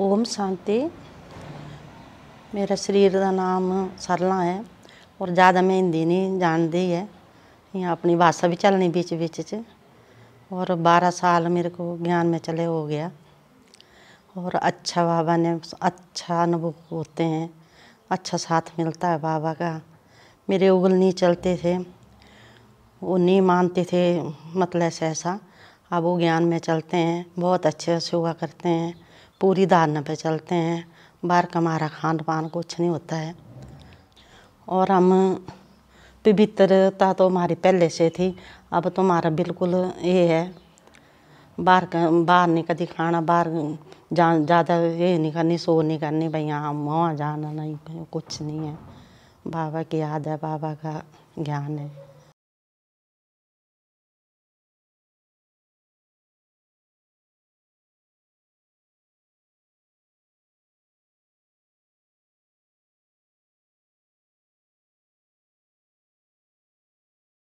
ओम शांति मेरा शरीर का नाम सरला है और ज़्यादा मैं हिंदी नहीं जानती है यहाँ अपनी भाषा भी चलनी बीच बीच च और बारह साल मेरे को ज्ञान में चले हो गया और अच्छा बाबा ने अच्छा अनुभव होते हैं अच्छा साथ मिलता है बाबा का मेरे उगल नहीं चलते थे वो नहीं मानते थे मतलब ऐसा ऐसा अब वो ज्ञान में चलते हैं बहुत अच्छे से हुआ करते हैं पूरी धारण पे चलते हैं बाहर का हमारा खान पान कुछ नहीं होता है और हम पवित्रता तो हमारी पहले से थी अब तो हमारा बिल्कुल ये है बाहर बाहर नहीं कभी खाना बाहर जा ज़्यादा ये नहीं करनी सो नहीं करनी भाई यहाँ वहाँ जाना नहीं कुछ नहीं है बाबा की याद है बाबा का ज्ञान है